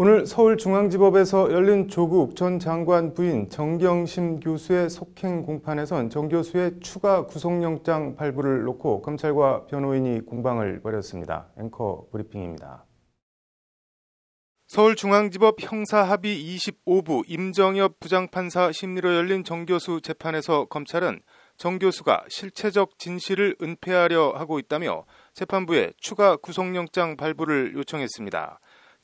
오늘 서울중앙지법에서 열린 조국 전 장관 부인 정경심 교수의 속행 공판에선 정 교수의 추가 구속영장 발부를 놓고 검찰과 변호인이 공방을 벌였습니다. 앵커 브리핑입니다. 서울중앙지법 형사합의 25부 임정엽 부장판사 심리로 열린 정 교수 재판에서 검찰은 정 교수가 실체적 진실을 은폐하려 하고 있다며 재판부에 추가 구속영장 발부를 요청했습니다.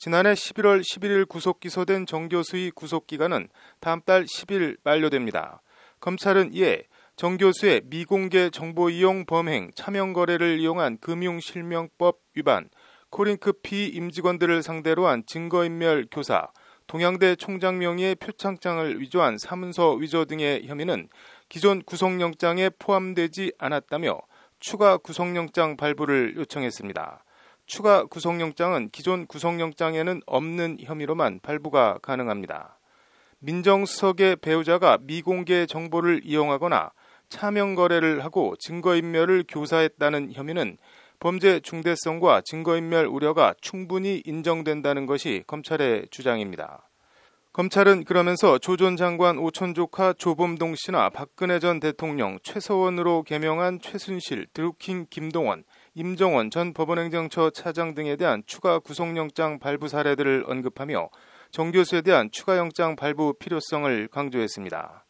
지난해 11월 11일 구속 기소된 정 교수의 구속 기간은 다음 달 10일 만료됩니다. 검찰은 이에 정 교수의 미공개 정보 이용 범행 차명 거래를 이용한 금융 실명법 위반, 코링크 피 임직원들을 상대로 한 증거인멸 교사, 동양대 총장 명의의 표창장을 위조한 사문서 위조 등의 혐의는 기존 구속영장에 포함되지 않았다며 추가 구속영장 발부를 요청했습니다. 추가 구속영장은 기존 구속영장에는 없는 혐의로만 발부가 가능합니다. 민정수석의 배우자가 미공개 정보를 이용하거나 차명 거래를 하고 증거인멸을 교사했다는 혐의는 범죄 중대성과 증거인멸 우려가 충분히 인정된다는 것이 검찰의 주장입니다. 검찰은 그러면서 조 전 장관 오천 조카 조범동 씨나 박근혜 전 대통령 최서원으로 개명한 최순실, 드루킹 김동원, 임종원 전 법원행정처 차장 등에 대한 추가 구속영장 발부 사례들을 언급하며 정 교수에 대한 추가 영장 발부 필요성을 강조했습니다.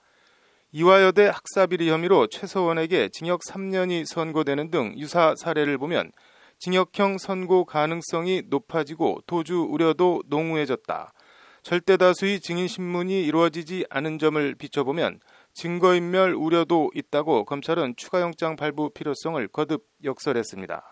이화여대 학사비리 혐의로 최서원에게 징역 3년이 선고되는 등 유사 사례를 보면 징역형 선고 가능성이 높아지고 도주 우려도 농후해졌다. 절대다수의 증인 신문이 이루어지지 않은 점을 비춰보면 증거인멸 우려도 있다고 검찰은 추가 영장 발부 필요성을 거듭 역설했습니다.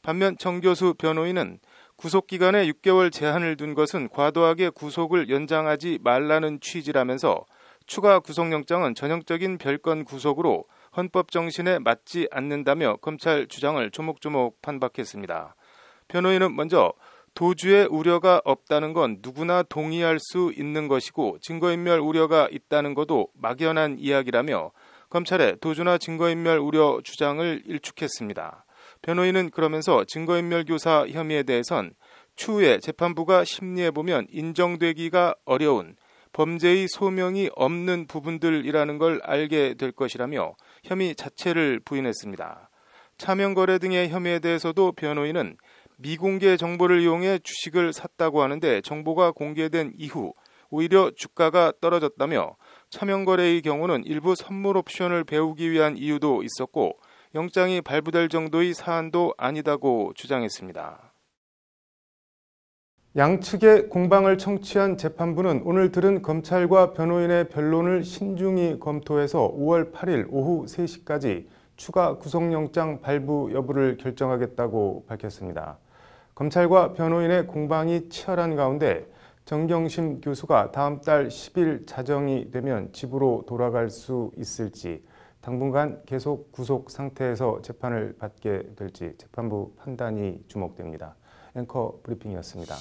반면 정교수 변호인은 구속기간에 6개월 제한을 둔 것은 과도하게 구속을 연장하지 말라는 취지라면서 추가 구속영장은 전형적인 별건 구속으로 헌법 정신에 맞지 않는다며 검찰 주장을 조목조목 판박했습니다. 변호인은 먼저 도주의 우려가 없다는 건 누구나 동의할 수 있는 것이고 증거인멸 우려가 있다는 것도 막연한 이야기라며 검찰의 도주나 증거인멸 우려 주장을 일축했습니다. 변호인은 그러면서 증거인멸 교사 혐의에 대해선 추후에 재판부가 심리해보면 인정되기가 어려운 범죄의 소명이 없는 부분들이라는 걸 알게 될 것이라며 혐의 자체를 부인했습니다. 차명거래 등의 혐의에 대해서도 변호인은 미공개 정보를 이용해 주식을 샀다고 하는데 정보가 공개된 이후 오히려 주가가 떨어졌다며 차명거래의 경우는 일부 선물 옵션을 배우기 위한 이유도 있었고 영장이 발부될 정도의 사안도 아니다고 주장했습니다. 양측의 공방을 청취한 재판부는 오늘 들은 검찰과 변호인의 변론을 신중히 검토해서 5월 8일 오후 3시까지 추가 구속영장 발부 여부를 결정하겠다고 밝혔습니다. 검찰과 변호인의 공방이 치열한 가운데 정경심 교수가 다음 달 10일 자정이 되면 집으로 돌아갈 수 있을지 당분간 계속 구속 상태에서 재판을 받게 될지 재판부 판단이 주목됩니다. 앵커 브리핑이었습니다.